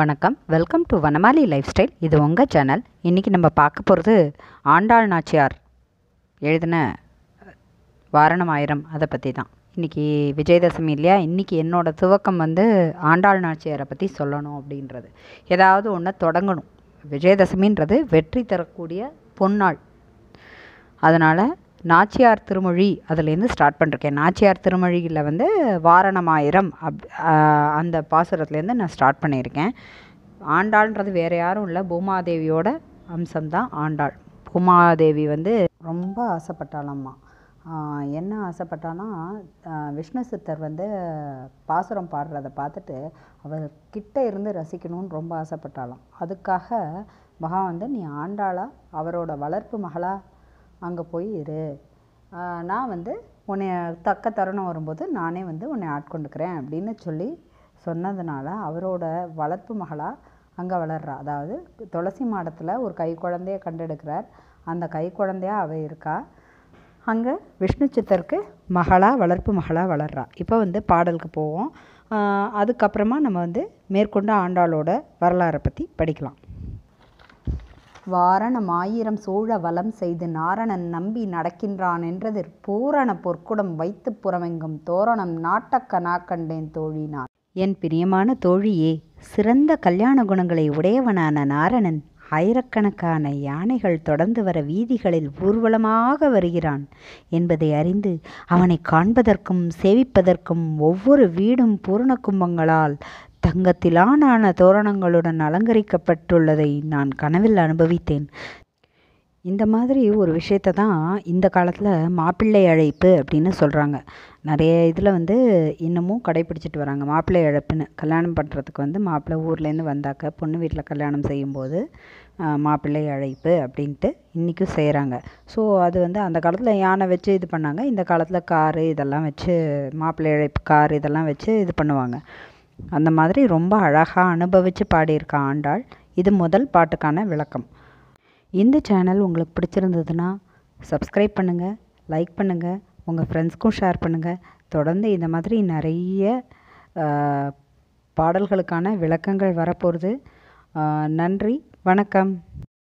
வணக்கம் welcome to Vanamali life style இது உங்கள் சேனல் இன்றைக்கி நம்ம பார்க்க போகிறது ஆண்டாள் நாச்சியார் எழுதின வாரணம் ஆயிரம் அதை பற்றி தான் இன்றைக்கி விஜயதசமி இல்லையா இன்றைக்கி என்னோடய துவக்கம் வந்து ஆண்டாள் நாச்சியாரை பற்றி சொல்லணும் அப்படின்றது ஏதாவது ஒன்றை தொடங்கணும் விஜயதசமின்றது வெற்றி தரக்கூடிய பொன்னாள் அதனால் நாச்சியார் திருமொழி அதுலேருந்து ஸ்டார்ட் பண்ணிருக்கேன் நாச்சியார் திருமொழியில் வந்து வாரணமாயிரம் அப் அந்த பாசுரத்துலேருந்து நான் ஸ்டார்ட் பண்ணியிருக்கேன் ஆண்டாள்ன்றது வேறு யாரும் இல்லை பூமாதேவியோட அம்சம்தான் ஆண்டாள் பூமாதேவி வந்து ரொம்ப ஆசைப்பட்டாளம்மா என்ன ஆசைப்பட்டானா விஷ்ணு சித்தர் வந்து பாசுரம் பாடுறத பார்த்துட்டு அவர் கிட்ட இருந்து ரசிக்கணும்னு ரொம்ப ஆசைப்பட்டாலாம் அதுக்காக மகா வந்து நீ ஆண்டாளா அவரோட வளர்ப்பு மகளாக அங்கே போய் இரு நான் வந்து உன்னை தக்க தருணம் வரும்போது நானே வந்து உன்னை ஆட்கொண்டுக்கிறேன் அப்படின்னு சொல்லி சொன்னதுனால அவரோட வளர்ப்பு மகளாக அங்கே வளர்றா அதாவது துளசி மாடத்தில் ஒரு கை குழந்தைய கண்டெடுக்கிறார் அந்த கை குழந்தையாக அவ இருக்கா அங்கே விஷ்ணு சித்தருக்கு மகளாக வளர்ப்பு மகளாக வளர்றா இப்போ வந்து பாடலுக்கு போவோம் அதுக்கப்புறமா நம்ம வந்து மேற்கொண்டு ஆண்டாளோட வரலாறை பற்றி படிக்கலாம் வாரணம் ஆயிரம் சூழ வலம் செய்து நாரணன் நம்பி என்றதில் பூரண பொற்குடம் வைத்துப் புறமெங்கும் தோரணம் நாட்டக்க நாக்கண்டேன் தோழி என் பிரியமான தோழியே! சிறந்த கல்யாண குணங்களை உடையவனான நாரணன் ஆயிரக்கணக்கான யானைகள் தொடர்ந்து வர வீதிகளில் ஊர்வலமாக வருகிறான் என்பதை அறிந்து அவனைக் காண்பதற்கும் சேவிப்பதற்கும் ஒவ்வொரு வீடும் பூரண கும்பங்களால் தங்கத்திலான தோரணங்களுடன் அலங்கரிக்கப்பட்டுள்ளதை நான் கனவில் அனுபவித்தேன் இந்த மாதிரி ஒரு விஷயத்த தான் இந்த காலத்தில் மாப்பிள்ளை அழைப்பு அப்படின்னு சொல்கிறாங்க நிறைய இதில் வந்து இன்னமும் கடைப்பிடிச்சிட்டு வராங்க மாப்பிள்ளை அழைப்புன்னு கல்யாணம் பண்ணுறதுக்கு வந்து மாப்பிள்ளை ஊர்லேருந்து வந்தாக்க பொண்ணு வீட்டில் கல்யாணம் செய்யும்போது மாப்பிள்ளை அழைப்பு அப்படின்ட்டு இன்றைக்கும் செய்கிறாங்க ஸோ அது வந்து அந்த காலத்தில் யானை வச்சு இது பண்ணாங்க இந்த காலத்தில் காரு இதெல்லாம் வச்சு மாப்பிள்ளை அழைப்பு கார் இதெல்லாம் வச்சு இது பண்ணுவாங்க அந்த மாதிரி ரொம்ப அழகாக அனுபவித்து பாடியிருக்க ஆண்டாள் இது முதல் பாட்டுக்கான விளக்கம் இந்த சேனல் உங்களுக்கு பிடிச்சிருந்ததுன்னா சப்ஸ்கிரைப் பண்ணுங்கள் லைக் பண்ணுங்கள் உங்கள் ஃப்ரெண்ட்ஸ்க்கும் ஷேர் பண்ணுங்கள் தொடர்ந்து இந்த மாதிரி நிறைய பாடல்களுக்கான விளக்கங்கள் வரப்போகிறது நன்றி வணக்கம்